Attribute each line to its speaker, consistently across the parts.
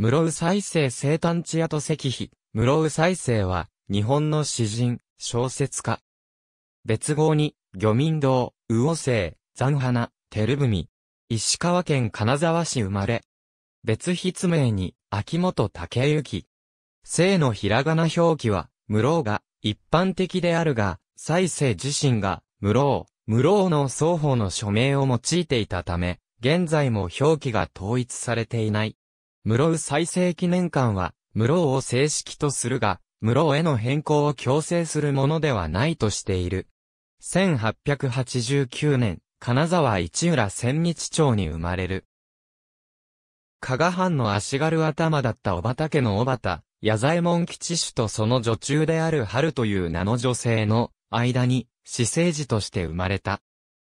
Speaker 1: 室生再生生誕地跡石碑。室生再生は、日本の詩人、小説家。別号に、漁民堂、魚生、残花、照文。石川県金沢市生まれ。別筆名に、秋元武之。生のひらがな表記は、室生が、一般的であるが、再生自身が、室生、室生の双方の署名を用いていたため、現在も表記が統一されていない。室生再生記念館は、室を正式とするが、室への変更を強制するものではないとしている。1889年、金沢市浦千日町に生まれる。加賀藩の足軽頭だった小畑の小畑、矢左衛門吉主とその女中である春という名の女性の間に、私生児として生まれた。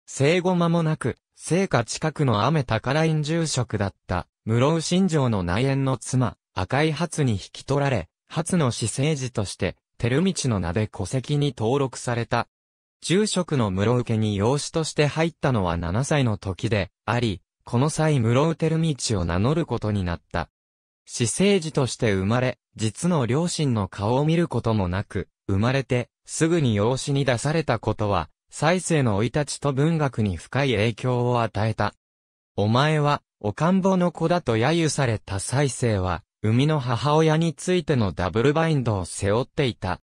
Speaker 1: 生後間もなく、生家近くの雨高ライン住職だった、室生新城の内縁の妻、赤い初に引き取られ、初の私生児として、照道の名で戸籍に登録された。住職の室受に養子として入ったのは7歳の時で、あり、この際室生照道を名乗ることになった。私生児として生まれ、実の両親の顔を見ることもなく、生まれて、すぐに養子に出されたことは、再生の生い立ちと文学に深い影響を与えた。お前は、おんぼの子だと揶揄された再生は、生みの母親についてのダブルバインドを背負っていた。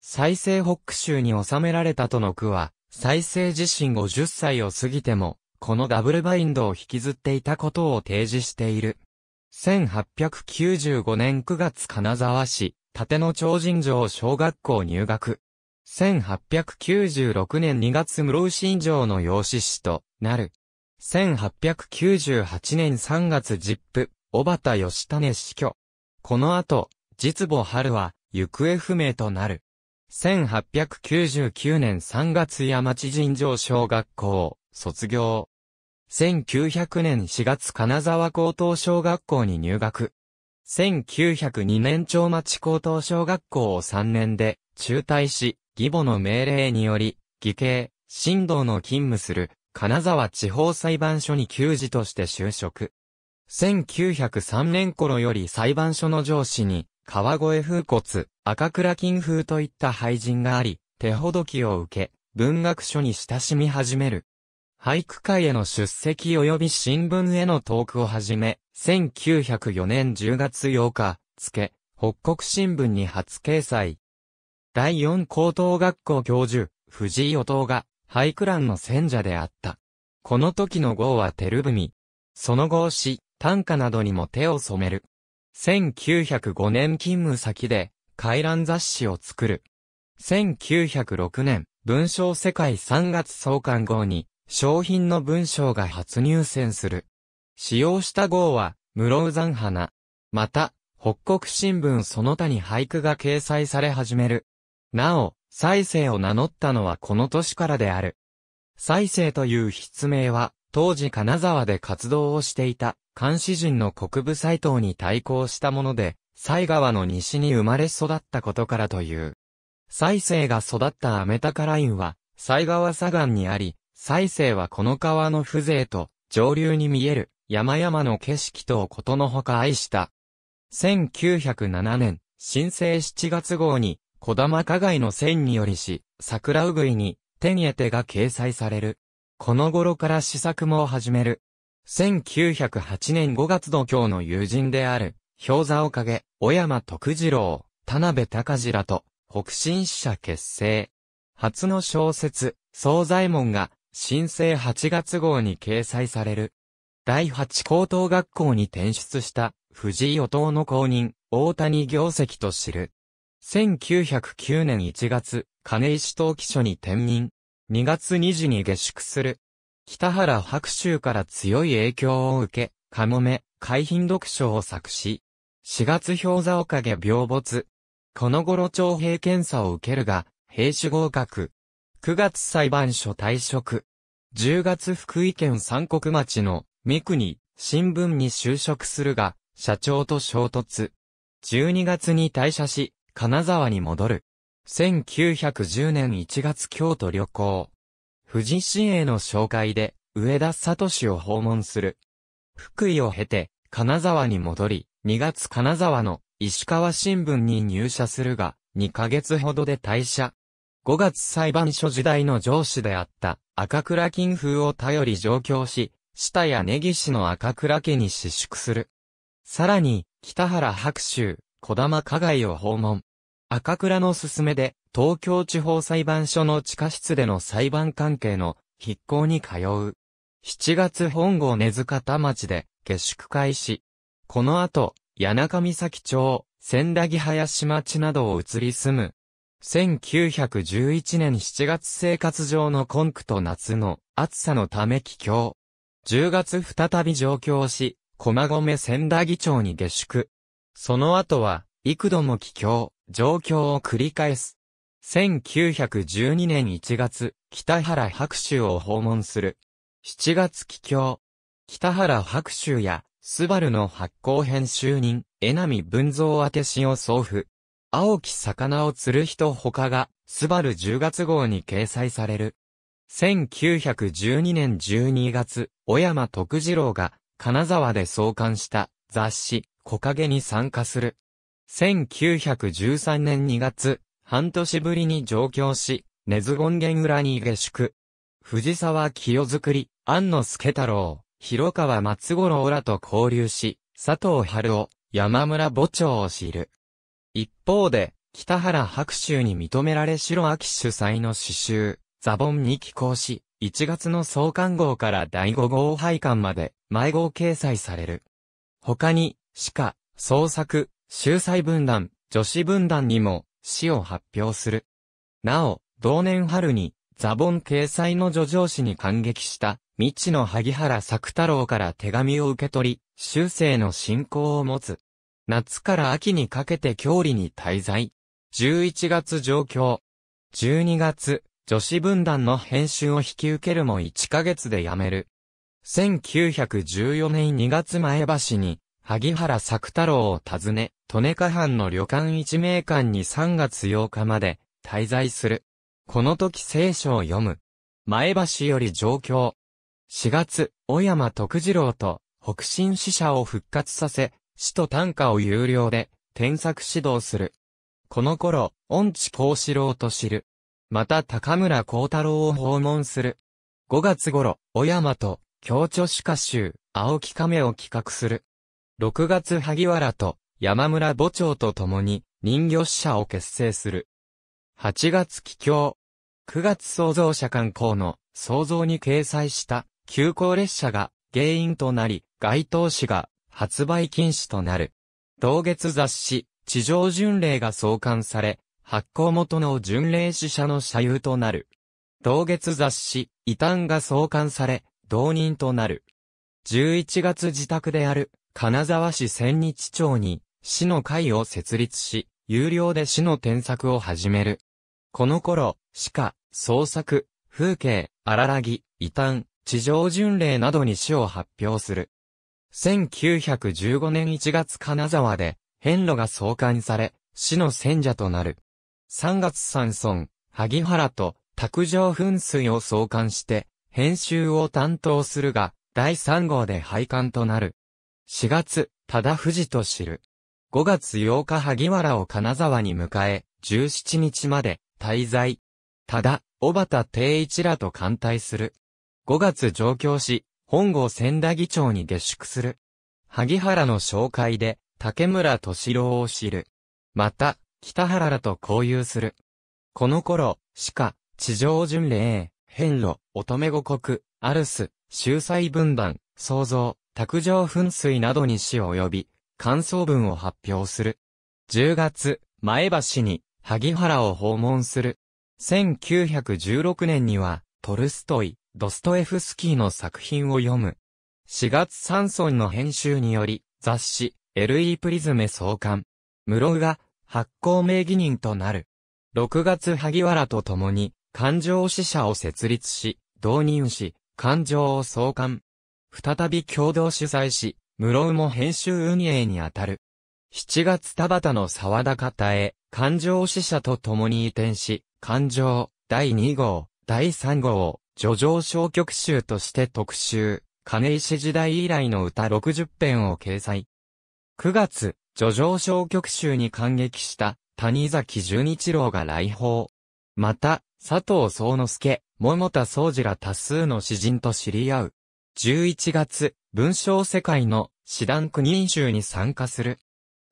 Speaker 1: 再生北州に収められたとの句は、再生自身50歳を過ぎても、このダブルバインドを引きずっていたことを提示している。1895年9月金沢市、立野町神城小学校入学。1896年2月室生新城の養子師となる。1898年3月ジップ、小畑義種死去。この後、実母春は、行方不明となる。1899年3月山地尋常小学校、卒業。1900年4月金沢高等小学校に入学。1902年町町高等小学校を3年で中退し、義母の命令により、義兄、神道の勤務する金沢地方裁判所に給仕として就職。1903年頃より裁判所の上司に、川越風骨、赤倉金風といった俳人があり、手ほどきを受け、文学書に親しみ始める。俳句会への出席及び新聞へのトークをはじめ、1904年10月8日、付、北国新聞に初掲載。第4高等学校教授、藤井与党が、俳クランの戦者であった。この時の号はテルブミ。その号詩、短歌などにも手を染める。1905年勤務先で、回覧雑誌を作る。1906年、文章世界3月創刊号に、商品の文章が初入選する。使用した号は、室生山花。また、北国新聞その他に俳句が掲載され始める。なお、再生を名乗ったのはこの年からである。再生という筆名は、当時金沢で活動をしていた、監視人の国部斎藤に対抗したもので、西川の西に生まれ育ったことからという。蔡生が育ったアメタカラインは、西川左岸にあり、蔡生はこの川の風情と、上流に見える、山々の景色とをことのほか愛した。1907年、新生7月号に、小玉加害の線によりし、桜うぐいに、天へ手が掲載される。この頃から試作も始める。1908年5月度今日の友人である、氷山おかげ、小山徳次郎、田辺隆次らと、北進社結成。初の小説、総左衛門が、新生8月号に掲載される。第8高等学校に転出した、藤井与党の公認、大谷業績と知る。1909年1月、金石登記所に転任。2月2時に下宿する。北原白州から強い影響を受け、かもめ、海浜読書を作詞。4月氷座おかげ病没。この頃徴兵検査を受けるが、兵士合格。9月裁判所退職。10月福井県三国町の三国新聞に就職するが、社長と衝突。12月に退社し、金沢に戻る。1910年1月京都旅行。富士市営の紹介で、上田聡を訪問する。福井を経て、金沢に戻り、2月金沢の石川新聞に入社するが、2ヶ月ほどで退社。5月裁判所時代の上司であった赤倉金風を頼り上京し、下谷根岸の赤倉家に私宿する。さらに、北原白州、小玉加害を訪問。赤倉の勧めで、東京地方裁判所の地下室での裁判関係の筆行に通う。7月本郷根塚田町で下宿開始。この後、柳上岬町、千駄木林町などを移り住む。1911年7月生活上の根区と夏の暑さのため帰郷。10月再び上京し、駒込千駄木町に下宿。その後は、幾度も帰郷、状況を繰り返す。1912年1月、北原白州を訪問する。7月帰郷。北原白州や、スバルの発行編集人、江波文蔵宛てを送付。青き魚を釣る人他が、スバル10月号に掲載される。1912年12月、小山徳次郎が、金沢で創刊した雑誌、木陰に参加する。1913年2月、半年ぶりに上京し、根津権現裏に下宿。藤沢清作り、安野助太郎、広川松五郎らと交流し、佐藤春夫、山村墓長を知る。一方で、北原白州に認められ白秋主催の詩集、ザボンに寄稿し、1月の創刊号から第5号配刊まで、毎号掲載される。他に、詩歌、創作、秀才文壇、女子文壇にも詩を発表する。なお、同年春に、ザボン掲載の助上詩に感激した、未知の萩原作太郎から手紙を受け取り、修正の信仰を持つ。夏から秋にかけて郷里に滞在。11月上京。12月、女子文壇の編集を引き受けるも1ヶ月で辞める。1914年2月前橋に、萩原作太郎を訪ね、利根河藩の旅館一名館に3月8日まで滞在する。この時聖書を読む。前橋より上京。4月、小山徳次郎と北進使者を復活させ、死と短歌を有料で添削指導する。この頃、恩知幸四郎と知る。また高村幸太郎を訪問する。5月頃、小山と、京著歯歌集、青木亀を企画する。6月萩原と山村墓長と共に人魚死者を結成する。8月帰郷。9月創造者観光の創造に掲載した急行列車が原因となり、該当紙が発売禁止となる。同月雑誌、地上巡礼が創刊され、発行元の巡礼死者の社友となる。同月雑誌、異端が創刊され、同人となる。11月自宅である、金沢市千日町に、市の会を設立し、有料で市の添削を始める。この頃、下、創作、風景、荒らぎ、異端、地上巡礼などに市を発表する。1915年1月金沢で、遍路が創刊され、市の選者となる。3月山村、萩原と、卓上噴水を創刊して、編集を担当するが、第3号で廃刊となる。4月、忠藤と知る。5月8日萩原を金沢に迎え、17日まで、滞在。忠、小畑定一らと艦隊する。5月上京し、本郷千田議長に下宿する。萩原の紹介で、竹村敏郎を知る。また、北原らと交友する。この頃、鹿、地上巡礼、変路、乙女五国、アルス、秀才分断、創造、卓上噴水などに死を及び、感想文を発表する。10月、前橋に、萩原を訪問する。1916年には、トルストイ、ドストエフスキーの作品を読む。4月三村の編集により、雑誌、LE プリズメ創刊。室が、発行名義人となる。6月萩原と共に、感情死者を設立し、導入し、感情を創刊。再び共同主催し、室生も編集運営にあたる。7月田畑の沢田方へ、感情使者と共に移転し、感情、第2号、第3号を、叙情小曲集として特集、金石時代以来の歌60編を掲載。9月、叙情小曲集に感激した谷崎十一郎が来訪。また、佐藤宗之助、桃田宗次ら多数の詩人と知り合う。11月、文章世界の師団国人衆に参加する。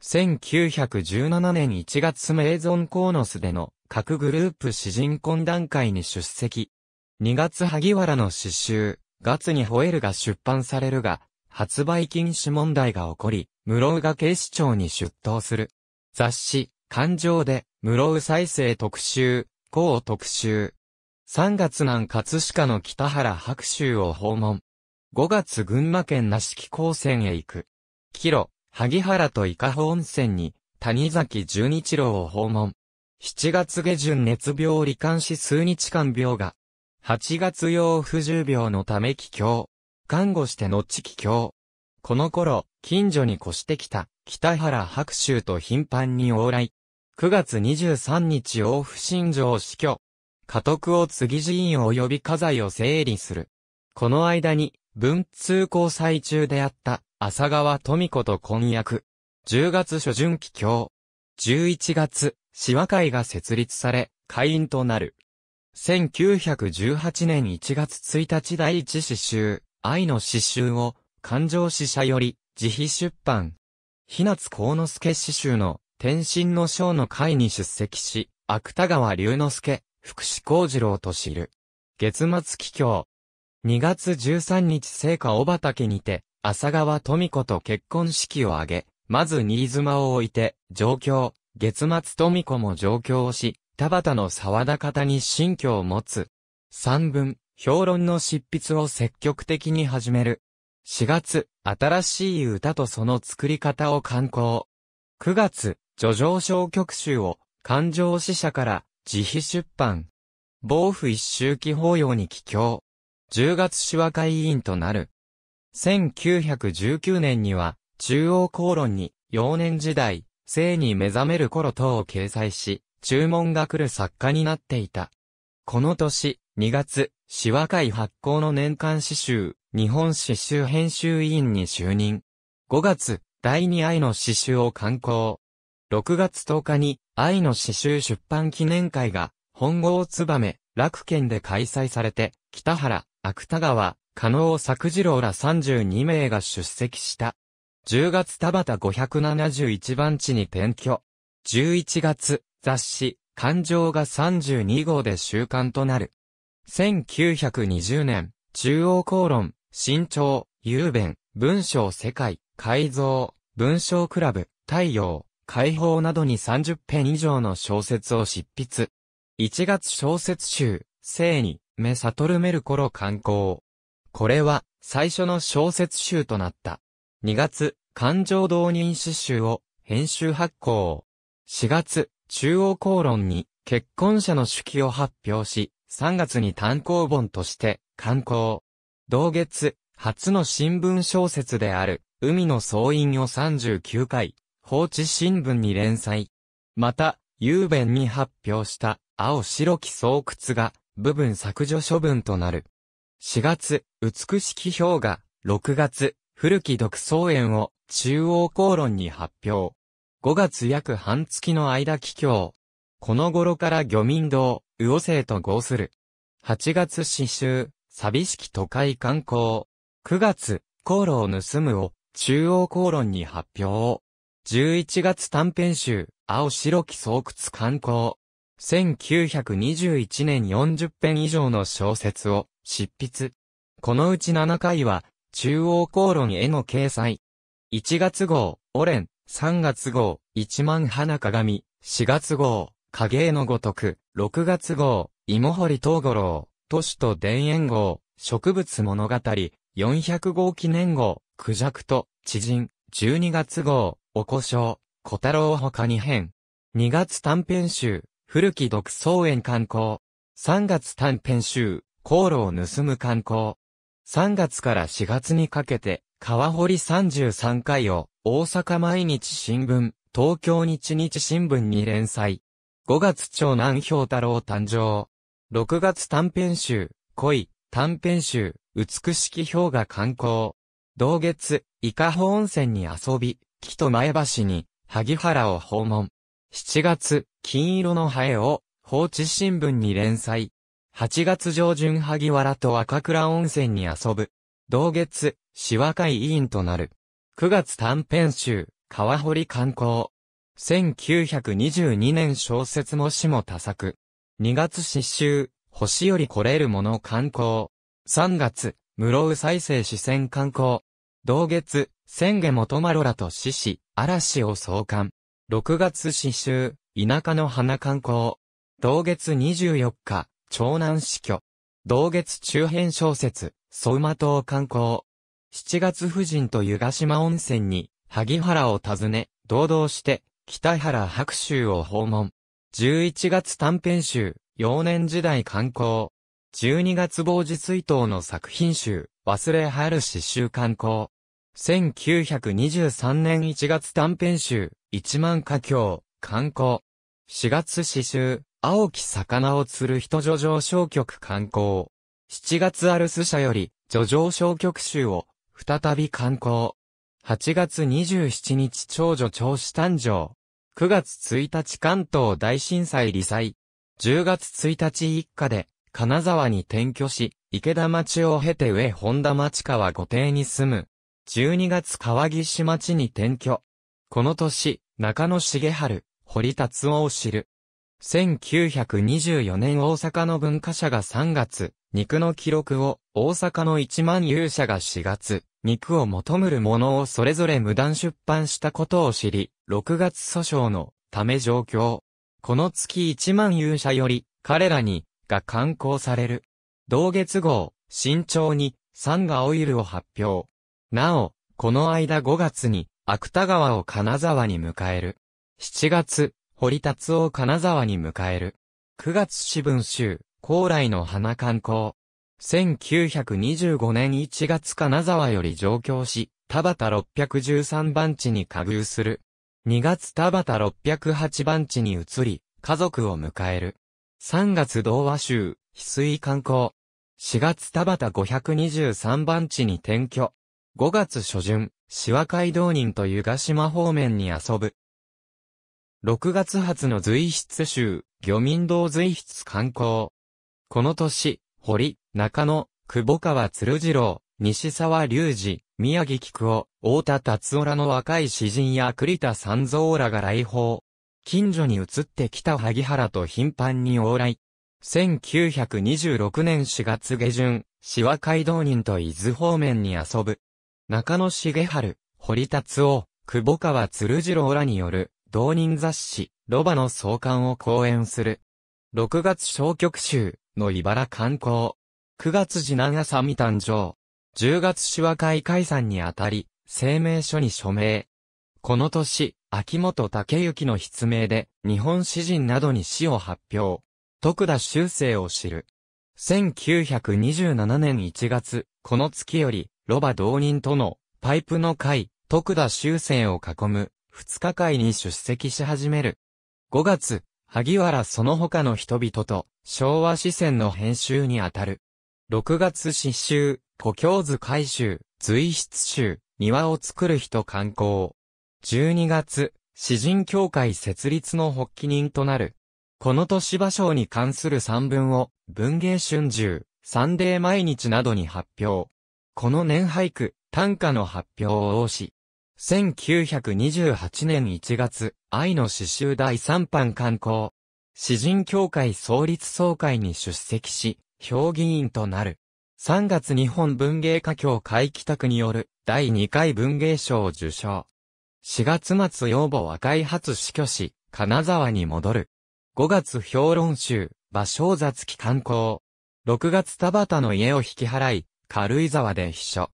Speaker 1: 1917年1月メイゾンコーノスでの各グループ詩人懇談会に出席。2月萩原の詩集、月に吠えるが出版されるが、発売禁止問題が起こり、室生が警視庁に出頭する。雑誌、感情で、室生再生特集、高特集。3月南葛飾の北原白州を訪問。5月群馬県那敷高専へ行く。キロ、萩原と伊香保温泉に、谷崎十日郎を訪問。7月下旬熱病罹患し数日間病が。8月用不重病のため帰郷。看護して後帰郷。この頃、近所に越してきた、北原白州と頻繁に往来。9月23日往復新城死去。家督を継ぎ寺院及び家財を整理する。この間に、文通交際中であった浅川富子と婚約。10月初旬帰郷。11月、市和会が設立され、会員となる。1918年1月1日第一詩集、愛の詩集を、感情詩者より、自費出版。日夏幸之助詩集の、天心の章の会に出席し、芥川龍之介、福士幸次郎と知る。月末帰郷。2月13日聖火小畑にて、浅川富子と結婚式を挙げ、まず新妻を置いて、上京、月末富子も上京をし、田畑の沢田方に新居を持つ。3文、評論の執筆を積極的に始める。4月、新しい歌とその作り方を刊行。9月、叙情小曲集を、感情死者から、自費出版。防府一周期法要に帰郷。10月手話会委員となる。1919年には、中央公論に、幼年時代、生に目覚める頃等を掲載し、注文が来る作家になっていた。この年、2月、詩話会発行の年間詩集、日本詩集編集委員に就任。5月、第2愛の詩集を刊行。6月10日に、愛の詩集出版記念会が、本郷つばめ、楽県で開催されて、北原、芥川、加納作次郎ら32名が出席した。10月田畑571番地に転居。11月、雑誌、感情が32号で週刊となる。1920年、中央公論、新潮、雄弁、文章世界、改造、文章クラブ、太陽、解放などに30編以上の小説を執筆。1月小説集、生に、メ・サトル・メルコロ刊行。これは、最初の小説集となった。2月、感情動認詩集を、編集発行。4月、中央公論に、結婚者の手記を発表し、3月に単行本として、刊行。同月、初の新聞小説である、海の総員を39回、放置新聞に連載。また、雄弁に発表した、青白き巣窟が、部分削除処分となる。4月、美しき氷河、6月、古き独創園を中央公論に発表。5月約半月の間帰郷。この頃から漁民道、魚生と合する。8月詩集、寂しき都会観光。9月、航路を盗むを中央公論に発表。11月短編集、青白き巣窟観光。1921年40編以上の小説を執筆。このうち7回は、中央公論への掲載。1月号、オレン、3月号、一万花鏡、4月号、影絵のごとく、6月号、芋掘り東五郎、都市と田園号、植物物語、400号記念号、クジャクと、知人、12月号、おこしょう、小太郎他に編。2月短編集、古き独創園観光。3月短編集、航路を盗む観光。3月から4月にかけて、川堀33回を、大阪毎日新聞、東京日日新聞に連載。5月長南氷太郎誕生。6月短編集、恋、短編集、美しき氷河観光。同月、伊香保温泉に遊び、木と前橋に、萩原を訪問。7月、金色のハエを、放置新聞に連載。8月上旬萩原と赤倉温泉に遊ぶ。同月、市和会委員となる。9月短編集、川堀観光。1922年小説も詩も多作。2月詩集、星より来れるもの観光。3月、室生再生視線観光。同月、千家元マロラと獅子、嵐を創刊。6月詩集、田舎の花観光。同月24日、長南死去。同月中編小説、ソウマ島観光。七月夫人と湯ヶ島温泉に、萩原を訪ね、堂々して、北原白州を訪問。11月短編集、幼年時代観光。12月傍日追悼の作品集、忘れ春詩集観光。1923年1月短編集、一万華経。観光。4月刺繍、青き魚を釣る人叙情小曲観光。7月アルス社より、叙情小曲集を、再び観光。8月27日長女長子誕生。9月1日関東大震災理災。10月1日一家で、金沢に転居し、池田町を経て上本田町川御邸に住む。12月川岸町に転居。この年、中野茂春、堀達夫を知る。1924年大阪の文化社が3月、肉の記録を、大阪の一万勇者が4月、肉を求むるものをそれぞれ無断出版したことを知り、6月訴訟のため状況。この月一万勇者より、彼らに、が刊行される。同月号、慎重に、サンガオイルを発表。なお、この間5月に、芥川を金沢に迎える。7月、堀達夫金沢に迎える。9月四分州、高麗の花観光。1925年1月金沢より上京し、田畑613番地に加入する。2月田畑608番地に移り、家族を迎える。3月童話州、翡翠観光。4月田畑523番地に転居。5月初旬、紫和街道人と湯ヶ島方面に遊ぶ。6月発の随筆集、漁民道随筆刊行。この年、堀、中野、久保川鶴次郎、西沢隆二、宮城菊夫、大田達夫らの若い詩人や栗田三蔵らが来訪。近所に移ってきた萩原と頻繁に往来。1926年4月下旬、市和街道人と伊豆方面に遊ぶ。中野重春、堀達夫、久保川鶴次郎らによる、同人雑誌、ロバの創刊を講演する。6月小曲集の茨観光。9月次男朝見誕生。10月手話会解散にあたり、声明書に署名。この年、秋元武之の筆名で、日本詩人などに詩を発表。徳田修正を知る。1927年1月、この月より、ロバ同人との、パイプの会、徳田修正を囲む、二日会に出席し始める。5月、萩原その他の人々と、昭和四線の編集にあたる。6月詩集、故郷図改修、随筆集、庭を作る人観光。12月、詩人協会設立の発起人となる。この都市場所に関する三文を、文芸春秋、サンデー毎日などに発表。この年俳句、短歌の発表を押し、1928年1月、愛の詩集第3版刊行。詩人協会創立総会に出席し、評議員となる。3月日本文芸家協会帰宅による第2回文芸賞を受賞。4月末養母和解発死去し、金沢に戻る。5月評論集、芭蕉雑記刊行。6月田畑の家を引き払い、軽井沢で秘書。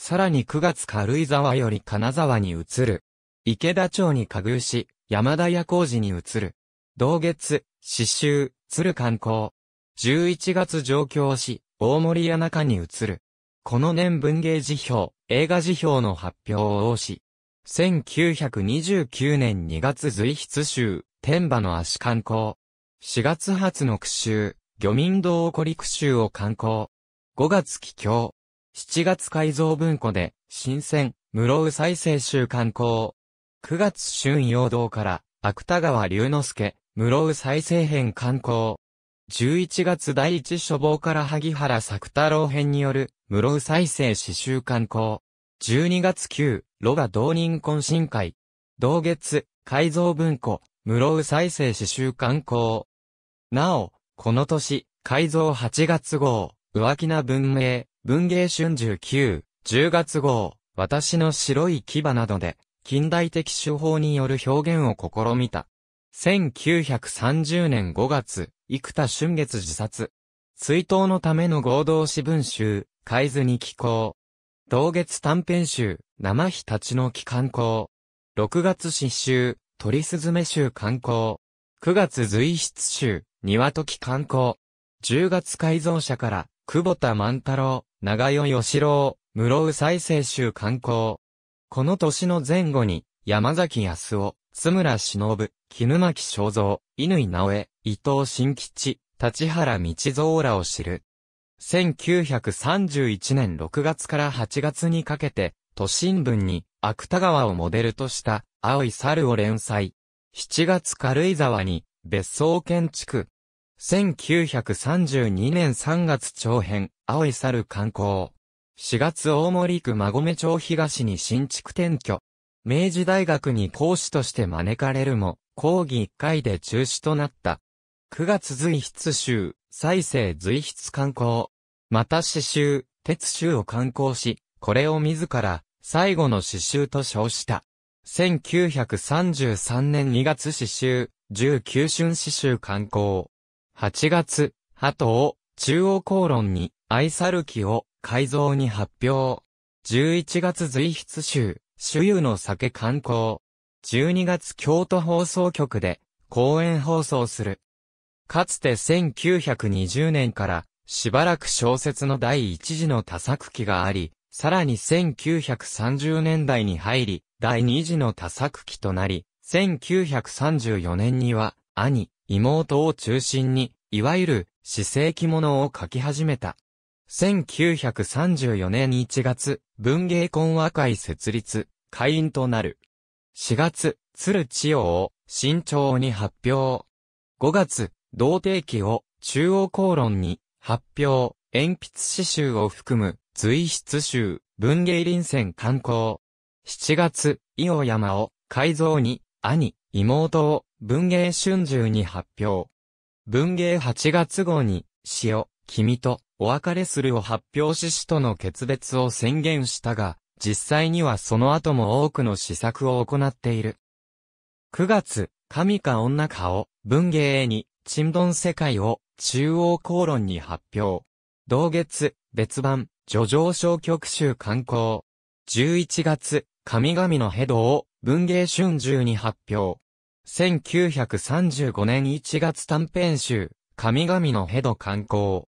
Speaker 1: さらに9月軽井沢より金沢に移る。池田町に加偶し、山田屋工事に移る。同月、刺繍、鶴観光。11月上京し、大森谷中に移る。この年文芸辞表、映画辞表の発表を応し、1929年2月随筆集、天馬の足観光。4月初の句集、漁民道起こり句集を観光。5月帰郷、7月改造文庫で、新鮮、室生再生集刊行。9月春陽道から、芥川龍之介、室生再生編刊行。11月第一書房から萩原作太郎編による、室生再生詩集刊行。12月9、ロガ同人懇親会。同月、改造文庫、室生再生詩集刊行。なお、この年、改造8月号、浮気な文明、文芸春秋9、10月号、私の白い牙などで、近代的手法による表現を試みた。1930年5月、生田春月自殺。追悼のための合同詩文集、海津に寄稿。同月短編集、生日立ちの木観光。6月詩集、鳥すずめ集観光。9月随筆集、庭時観光。10月改造者から、久保田万太郎、長与義郎、室生再生集刊行。この年の前後に、山崎康夫、津村忍、絹巻正犬井直江、伊藤新吉、立原道蔵らを知る。1931年6月から8月にかけて、都心文に、芥川をモデルとした、青い猿を連載。7月軽井沢に、別荘建築。1932年3月長編、青い猿観光。4月大森区馬込町東に新築転居。明治大学に講師として招かれるも、講義1回で中止となった。9月随筆集、再生随筆観光。また詩集、鉄集を観光し、これを自ら、最後の詩集と称した。1933年2月詩集、19春詩集観光。8月、鳩を、中央公論に、愛さる木を改造に発表。11月随筆集、主有の酒観光。12月京都放送局で公演放送する。かつて1920年からしばらく小説の第一次の多作期があり、さらに1930年代に入り、第二次の多作期となり、1934年には兄、妹を中心に、いわゆる、死生紀物を書き始めた。1934年1月、文芸婚和会設立、会員となる。4月、鶴千代を、新潮に発表。5月、同定期を、中央公論に、発表、鉛筆詩集を含む、随筆集、文芸臨戦刊行。7月、伊予山を、改造に、兄、妹を、文芸春秋に発表。文芸8月号に、塩、を、君と、お別れするを発表し死との決別を宣言したが、実際にはその後も多くの試作を行っている。9月、神か女かを文芸に、沈ン世界を中央公論に発表。同月、別版、叙情小曲集刊行。11月、神々のヘドを文芸春秋に発表。1935年1月短編集、神々のヘド刊行。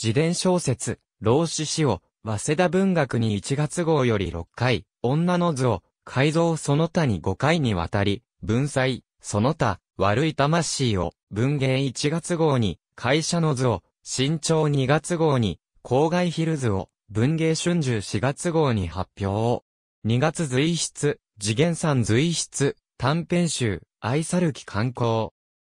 Speaker 1: 自伝小説、老子詩を、早稲田文学に1月号より6回、女の図を、改造その他に5回にわたり、文才、その他、悪い魂を、文芸1月号に、会社の図を、新潮2月号に、郊外ヒルズを、文芸春秋4月号に発表。2月随筆、次元ん随筆、短編集、愛さるき観光。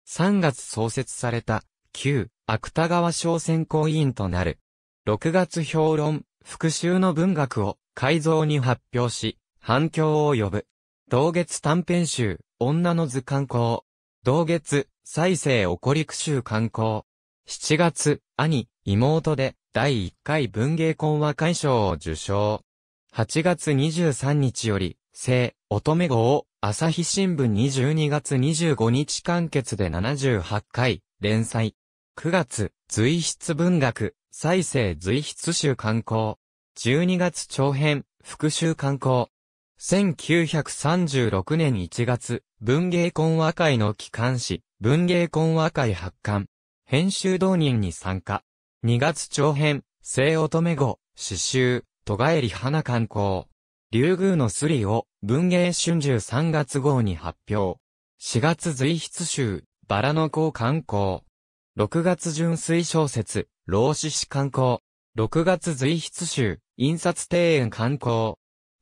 Speaker 1: 3月創設された、旧、芥川賞選考委員となる。6月評論、復讐の文学を改造に発表し、反響を呼ぶ。同月短編集、女の図観光。同月、再生起こり苦集観光。7月、兄、妹で、第1回文芸婚話和会賞を受賞。8月23日より、聖、乙女号を、朝日新聞22月25日完結で78回、連載。9月、随筆文学、再生随筆集刊行。12月長編、復習刊行。1936年1月、文芸婚和会の機関誌、文芸婚和会発刊。編集動人に参加。2月長編、聖乙女語、詩集、戸帰り花刊行。竜宮のスリを、文芸春秋3月号に発表。4月随筆集、バラの子刊行。6月純粋小説、老子詩観光。6月随筆集、印刷庭園観光。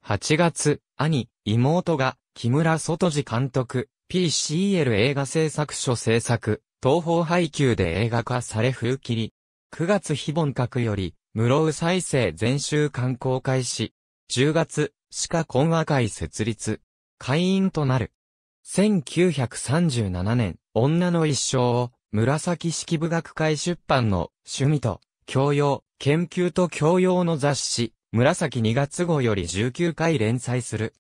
Speaker 1: 8月、兄、妹が、木村外治監督、PCL 映画制作所制作、東方配給で映画化され風切り。9月非本格より、室生再生全集観光開始。10月、鹿懇和会設立、会員となる。1937年、女の一生を紫式部学会出版の趣味と教養、研究と教養の雑誌、紫2月号より19回連載する。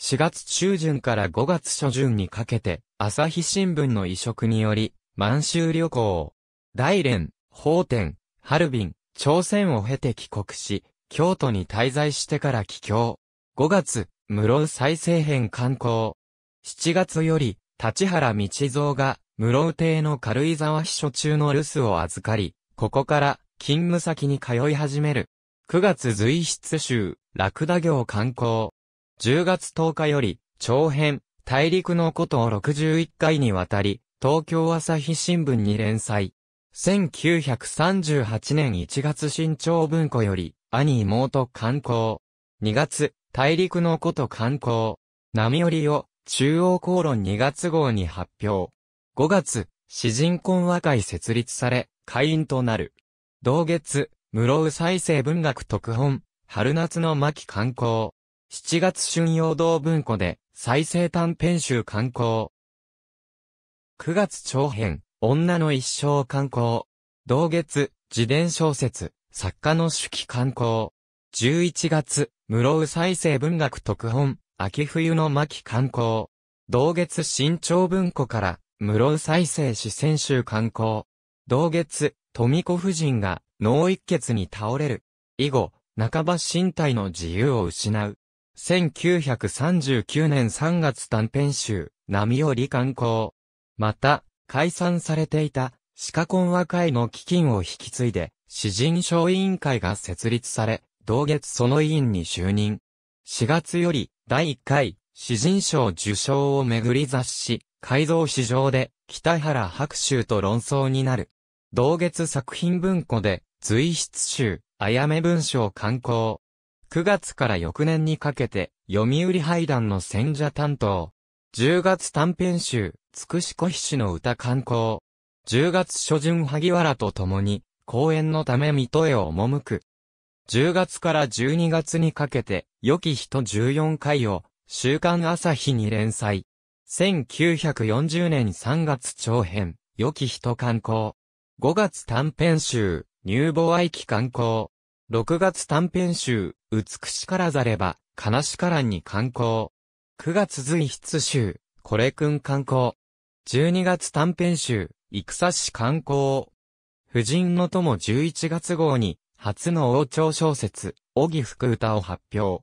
Speaker 1: 4月中旬から5月初旬にかけて、朝日新聞の移植により、満州旅行大連、法典、ハルビン、朝鮮を経て帰国し、京都に滞在してから帰郷。5月、室生再生編刊行。7月より、立原道蔵が、室生邸の軽井沢秘書中の留守を預かり、ここから勤務先に通い始める。9月随筆集、ラクダ行観光。10月10日より、長編、大陸のことを61回にわたり、東京朝日新聞に連載。1938年1月新潮文庫より、兄妹観光。2月、大陸のこと観光。波折を、中央公論2月号に発表。5月、詩人婚和会設立され、会員となる。同月、室生再生文学特本、春夏の巻刊行。7月春陽堂文庫で、再生短編集刊行。9月長編、女の一生刊行。同月、自伝小説、作家の手記刊行。11月、室生再生文学特本、秋冬の巻刊行。同月新潮文庫から、室井再生四川州観光。同月、富子夫人が脳一血に倒れる。以後、半ば身体の自由を失う。1939年3月短編集、波折観光。また、解散されていた、鹿婚和会の基金を引き継いで、詩人賞委員会が設立され、同月その委員に就任。4月より、第1回、詩人賞受賞をめぐり雑誌、改造史上で、北原白秋と論争になる。同月作品文庫で、随筆集、あやめ文章刊行。9月から翌年にかけて、読売拝談の選者担当。10月短編集、つくしこひしの歌刊行。10月初旬萩原と共に、公演のため水戸へ赴く。10月から12月にかけて、良き人14回を、週刊朝日に連載。1940年3月長編、良き人観光。5月短編集、乳房愛機観光。6月短編集、美しからざれば、悲しからんに観光。9月随筆集、これくん観光。12月短編集、戦士観光。夫人の友11月号に、初の王朝小説、小木福歌を発表。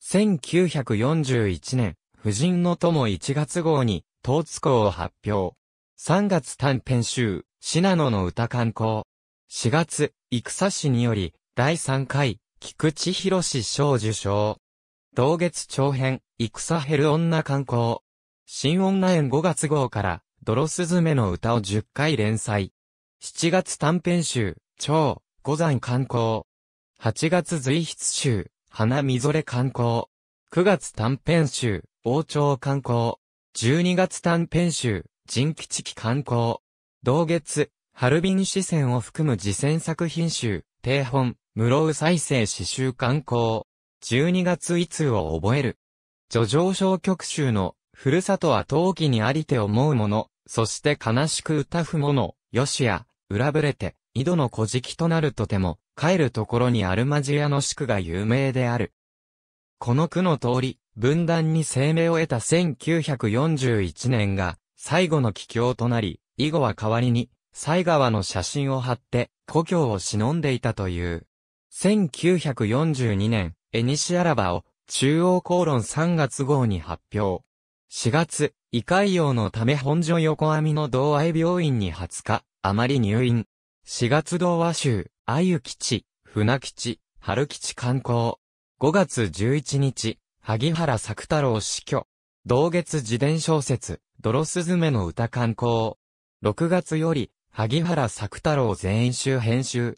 Speaker 1: 1941年、夫人の友1月号に、統津校を発表。3月短編集、シナノの歌観光。4月、戦士により、第3回、菊池博士賞受賞。同月長編、戦減る女観光。新女園5月号から、泥すずめの歌を10回連載。7月短編集、超、五山観光。8月随筆集、花みぞれ観光。9月短編集、王朝観光。12月短編集、人気地観光。同月、ハルビン視線を含む次戦作品集、定本、室生再生詩集観光。12月いつを覚える。叙情小曲集の、ふるさとは陶器にありて思うもの、そして悲しく歌ふもの、よしや、裏ぶれて、井戸の古事記となるとても、帰るところにアルマジアの宿が有名である。この句の通り、分断に生命を得た1941年が、最後の帰郷となり、以後は代わりに、西川の写真を貼って、故郷を忍んでいたという。1942年、エニシアラバを、中央公論3月号に発表。4月、胃潰瘍のため本所横網の同愛病院に20日、あまり入院。4月童話集、あゆ吉、船吉、春吉観光。5月11日、萩原作太郎死去。同月自伝小説、泥すずめの歌観光。6月より、萩原作太郎全員集編集。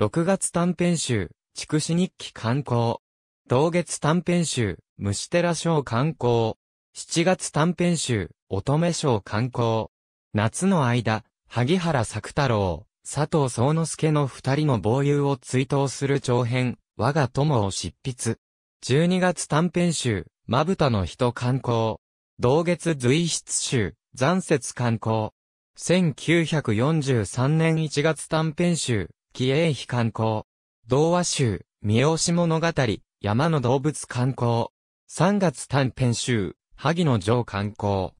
Speaker 1: 6月短編集、筑紫日記観光。同月短編集、虫寺賞観光。7月短編集、乙女賞観光。夏の間、萩原作太郎。佐藤宗之助の二人の防友を追悼する長編、我が友を執筆。12月短編集、まぶたの人観光。同月随筆集、残雪観光。1943年1月短編集、気鋭碑観光。童話集、三好物語、山の動物観光。3月短編集、萩野城観光。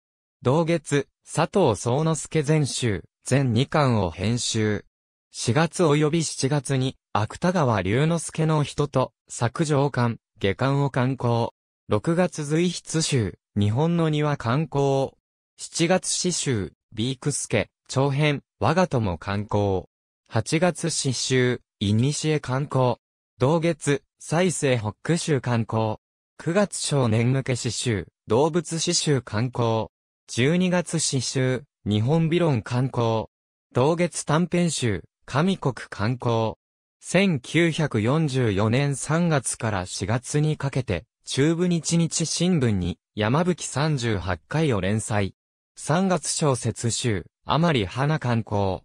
Speaker 1: 同月、佐藤宗之助全集、全2巻を編集。4月及び7月に、芥川龍之介の人と、作上巻、下巻を刊行。6月随筆集、日本の庭刊行。7月詩集、ビークスケ、長編、我が友刊行。8月詩集、イニシエ刊行。同月、再生北区集刊行。9月少年向け詩集、動物詩集刊行。12月詩集、日本美論観光。同月短編集、神国観光。1944年3月から4月にかけて、中部日日新聞に、山吹38回を連載。3月小説集、あまり花観光。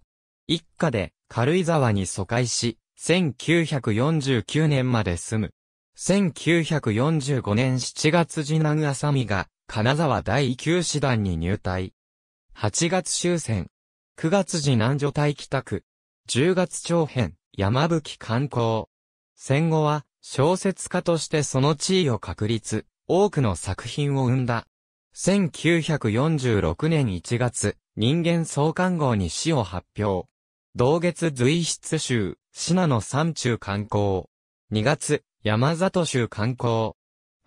Speaker 1: 一家で、軽井沢に疎開し、1949年まで住む。1945年7月次男浅見が、金沢第9師団に入隊。8月終戦、9月時南女隊帰宅。10月長編、山吹観光。戦後は、小説家としてその地位を確立、多くの作品を生んだ。1946年1月、人間創刊号に死を発表。同月随筆集、品野山中観光。2月、山里集観光。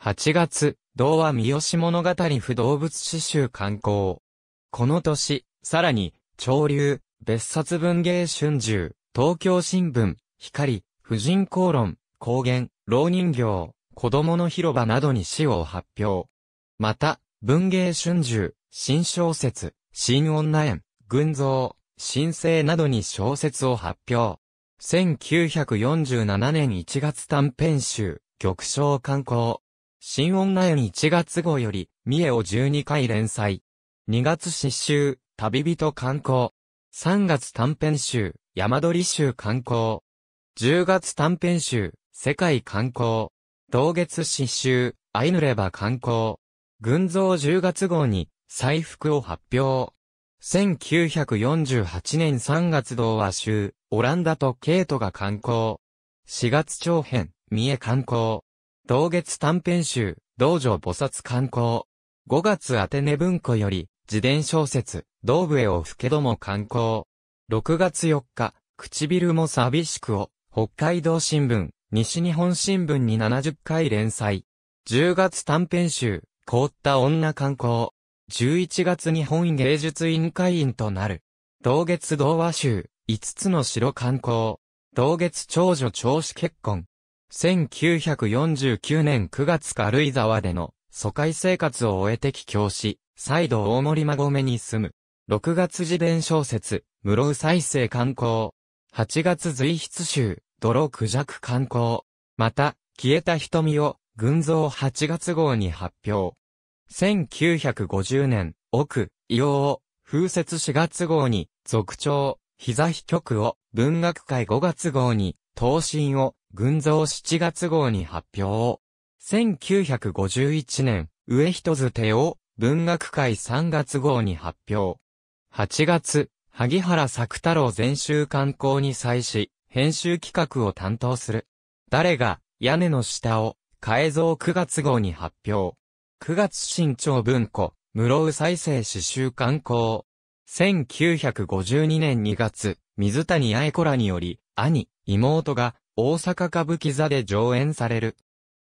Speaker 1: 8月、童話三好物語不動物詩集観光。この年、さらに、潮流、別冊文芸春秋、東京新聞、光、婦人公論、高原、老人形、子供の広場などに詩を発表。また、文芸春秋、新小説、新女園、群像、新生などに小説を発表。1947年1月短編集、玉章観光。新女園1月号より、三重を12回連載。2月詩集、旅人観光。3月短編集、山鳥集観光。10月短編集、世界観光。同月詩集、アイヌレバ観光。群像10月号に、再復を発表。1948年3月童話集、オランダとケイトが観光。4月長編、三重観光。同月短編集、道場菩薩観光。5月アテネ文庫より、自伝小説、道へを吹けども観光。6月4日、唇も寂しくを、北海道新聞、西日本新聞に70回連載。10月短編集、凍った女観光。11月日本芸術委員会員となる。同月童話集、5つの城観光。同月長女長子結婚。1949年9月軽井沢での疎開生活を終えて帰郷し、再度大森孫目に住む。6月自伝小説、室生再生刊行。8月随筆集、泥ク弱観光。刊行。また、消えた瞳を、群像8月号に発表。1950年、奥、伊王、を、風雪4月号に、族長、膝飛曲を、文学界5月号に、刀身を、群像7月号に発表。1951年、上人図手を、文学界3月号に発表。8月、萩原作太郎全集刊行に際し、編集企画を担当する。誰が、屋根の下を、改造9月号に発表。9月新潮文庫、室生再生詩集刊行。1952年2月、水谷愛子らにより、兄、妹が、大阪歌舞伎座で上演される。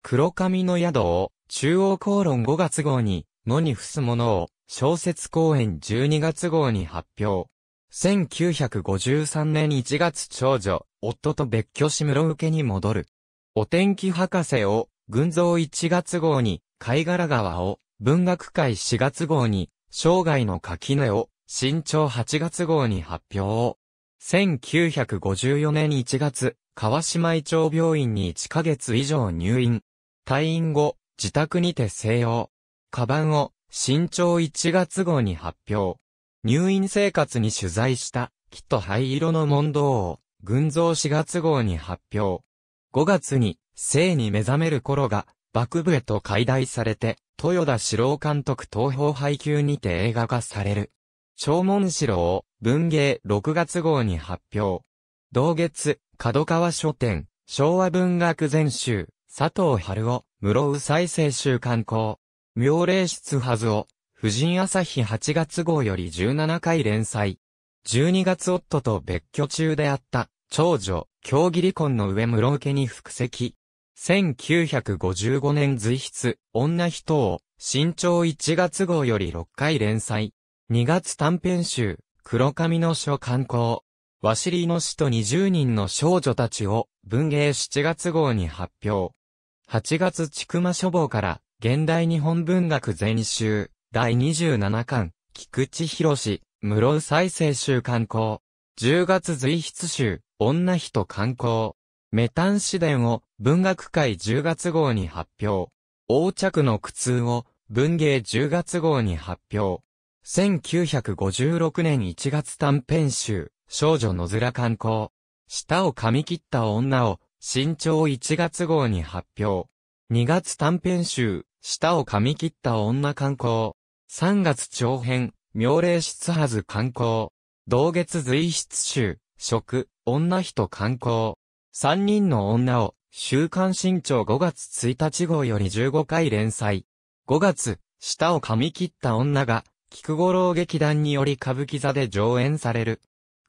Speaker 1: 黒髪の宿を、中央公論5月号に、野に伏すものを小説公演12月号に発表。1953年1月長女、夫と別居し室受けに戻る。お天気博士を、群像1月号に、貝殻川を、文学界4月号に、生涯の垣根を、新潮8月号に発表。1954年1月、川島医長病院に1ヶ月以上入院。退院後、自宅にて静養。カバンを、新潮1月号に発表。入院生活に取材した、木と灰色の問答を、群像4月号に発表。5月に、生に目覚める頃が、幕府へと解題されて、豊田史郎監督東方配給にて映画化される。正文史郎、を、文芸6月号に発表。同月、角川書店、昭和文学全集、佐藤春夫、室生再生週刊行。妙霊室はずを、婦人朝日8月号より17回連載。12月夫と別居中であった、長女、京義離婚の上室家に復籍。1955年随筆、女人を、新潮1月号より6回連載。2月短編集、黒髪の書刊行。ワシリーの死と20人の少女たちを、文芸7月号に発表。8月くま書房から、現代日本文学全集、第27巻、菊池博士、室井再生集刊行。10月随筆集、女人刊行。メタン詩伝を文学界10月号に発表。横着の苦痛を文芸10月号に発表。1956年1月短編集、少女野面刊行。舌を噛み切った女を、新潮1月号に発表。2月短編集、舌を噛み切った女観光。3月長編、妙齢室はず観光。同月随筆集、食、女人観光。3人の女を、週刊新潮5月1日号より15回連載。5月、舌を噛み切った女が、菊五郎劇団により歌舞伎座で上演される。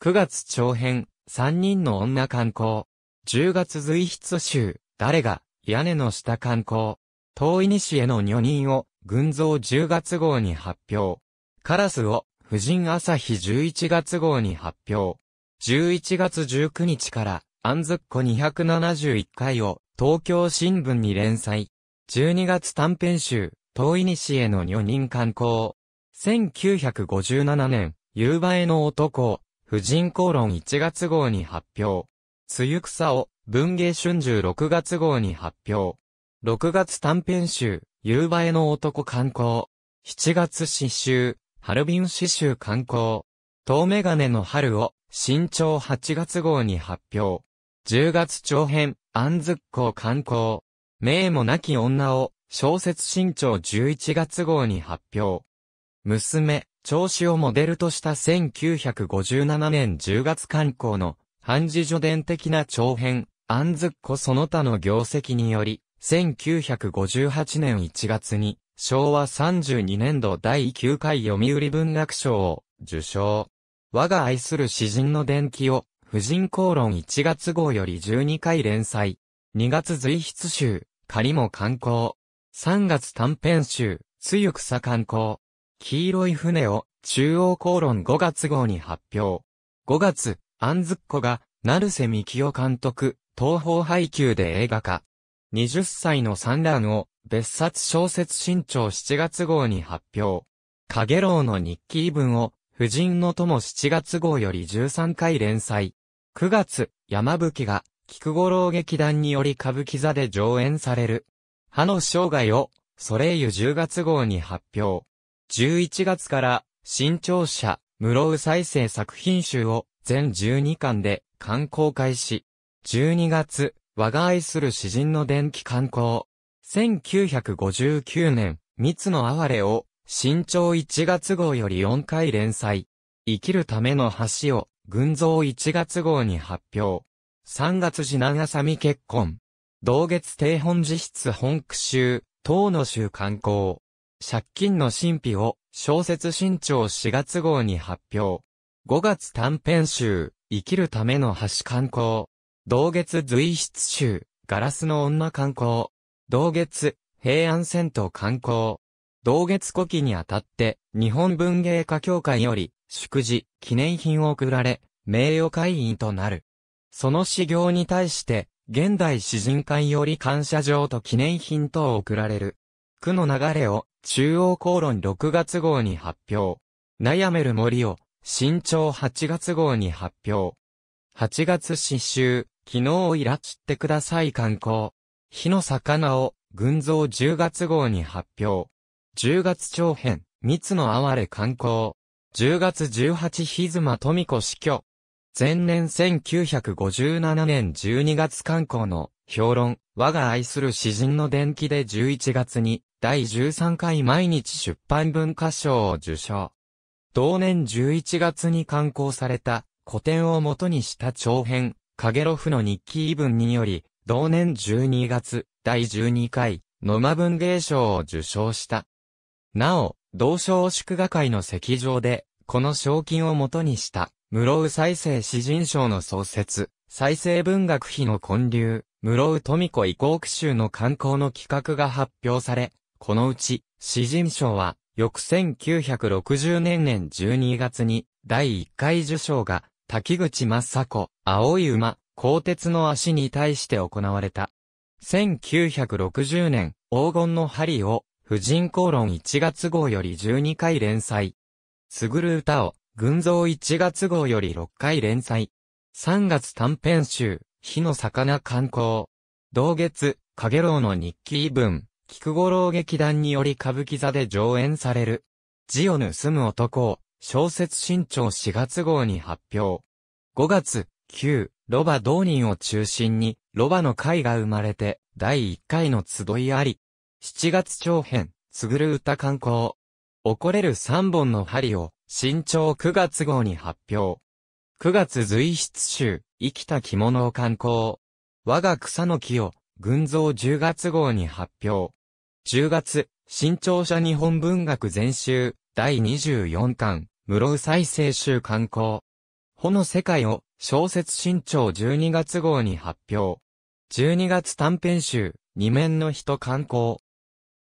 Speaker 1: 9月長編、3人の女観光。10月随筆集、誰が、屋根の下観光。遠い西への女人を、群像10月号に発表。カラスを、婦人朝日11月号に発表。11月19日から、アンズッコ271回を、東京新聞に連載。12月短編集、遠い西への女人観光。1957年、夕映えの男を、婦人公論1月号に発表。つゆ草を文芸春秋6月号に発表。6月短編集、夕映えの男観光。7月詩集、ハルビン詩集観光。遠メガネの春を、新潮8月号に発表。10月長編、安ズッコ観光。名もなき女を、小説新潮11月号に発表。娘、調子をモデルとした1957年10月観光の半自助伝的な長編、安ずっッその他の業績により、1958年1月に、昭和32年度第9回読売文学賞を受賞。我が愛する詩人の伝記を、婦人公論1月号より12回連載。2月随筆集、仮も観光。3月短編集、つゆ草観光。黄色い船を、中央公論5月号に発表。5月、アンズッコが、成瀬キ夫監督、東方配給で映画化。20歳の産卵を、別冊小説新潮7月号に発表。カゲロウの日記異文を、夫人の友7月号より13回連載。9月、山吹が、菊五郎劇団により歌舞伎座で上演される。歯の生涯を、ソレイユ10月号に発表。11月から、新潮社、室生再生作品集を、全12巻で刊行開始。12月、我が愛する詩人の電気刊行。1959年、蜜の哀れを、新潮1月号より4回連載。生きるための橋を、群像1月号に発表。3月次男浅見結婚。同月定本自筆本句集、東の集刊行。借金の神秘を、小説新潮4月号に発表。5月短編集、生きるための橋観光。同月随筆集、ガラスの女観光。同月、平安銭湯観光。同月古希にあたって、日本文芸家協会より、祝辞、記念品を贈られ、名誉会員となる。その修行に対して、現代詩人会より感謝状と記念品等を贈られる。句の流れを、中央公論6月号に発表。悩める森を、新潮8月号に発表。8月刺繍、昨日をいらちってください観光。火の魚を、群像10月号に発表。10月長編、蜜の哀れ観光。10月18日妻富子死去。前年1957年12月観光の評論、我が愛する詩人の伝記で11月に第13回毎日出版文化賞を受賞。同年11月に刊行された古典を元にした長編、カゲロフの日記異文により、同年12月、第12回、野間文芸賞を受賞した。なお、同賞祝賀会の席上で、この賞金を元にした、室生再生詩人賞の創設、再生文学費の混流、室生富子異国区集の刊行の企画が発表され、このうち、詩人賞は、翌1960年年12月に、第1回受賞が、滝口正子、青い馬、鋼鉄の足に対して行われた。1960年、黄金の針を、婦人公論1月号より12回連載。すぐる歌を、群像1月号より6回連載。3月短編集、火の魚観光。同月、影楼の日記文。菊五郎劇団により歌舞伎座で上演される、字を盗む男を、小説新潮4月号に発表。5月、9、ロバ同人を中心に、ロバの会が生まれて、第1回の集いあり、7月長編、つぐる歌観光。怒れる3本の針を、新潮9月号に発表。9月随筆集、生きた着物を観光。我が草の木を、群像10月号に発表。10月、新潮社日本文学全集、第24巻、室生再生集刊行。ほの世界を、小説新潮12月号に発表。12月短編集、二面の人刊行。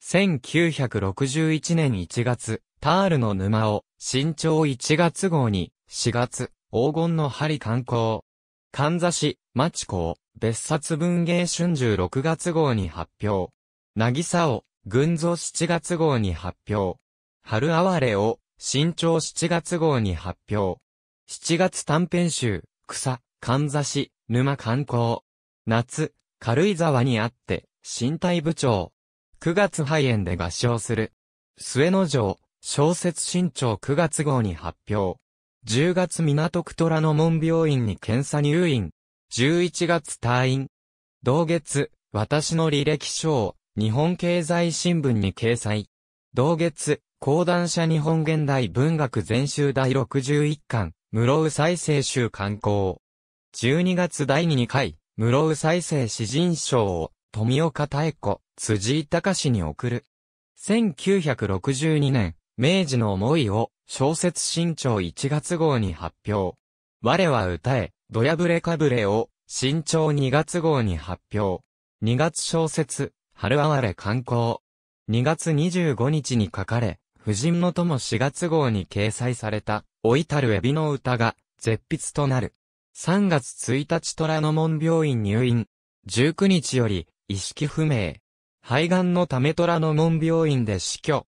Speaker 1: 1961年1月、タールの沼を、新潮1月号に、4月、黄金の針刊行。かんざし、町子を、別冊文芸春秋6月号に発表。なぎさを、群像7月号に発表。春哀れを、新潮7月号に発表。7月短編集、草、かんざし、沼観光。夏、軽井沢にあって、身体部長。9月肺炎で合唱する。末野城、小説新潮9月号に発表。10月港区虎の門病院に検査入院。11月退院。同月、私の履歴書を、日本経済新聞に掲載。同月、講談社日本現代文学全集第61巻、室生再生集刊行。12月第2回、室生再生詩人賞を、富岡妙子、辻井隆に送る。1962年、明治の思いを、小説新潮1月号に発表。我は歌え、どやぶれかぶれを、新潮2月号に発表。2月小説、春あわれ観光。2月25日に書かれ、夫人の友4月号に掲載された、老いたるエビの歌が、絶筆となる。3月1日虎ノ門病院入院。19日より、意識不明。肺がんのため虎ノ門病院で死去。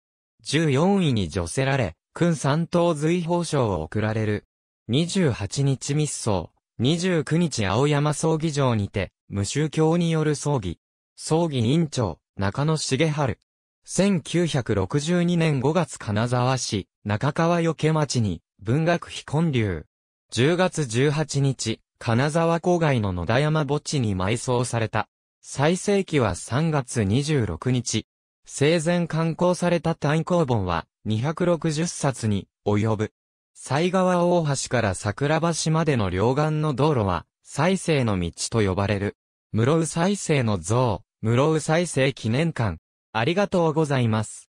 Speaker 1: 14位に除せられ、君三等随報賞を贈られる。28日密葬。29日青山葬儀場にて、無宗教による葬儀。葬儀委員長、中野茂春。1962年5月金沢市、中川余町に、文学費根流。10月18日、金沢郊外の野田山墓地に埋葬された。最盛期は3月26日。生前刊行された単行本は、260冊に、及ぶ。西川大橋から桜橋までの両岸の道路は、再生の道と呼ばれる。室生再生の像、室生再生記念館。ありがとうございます。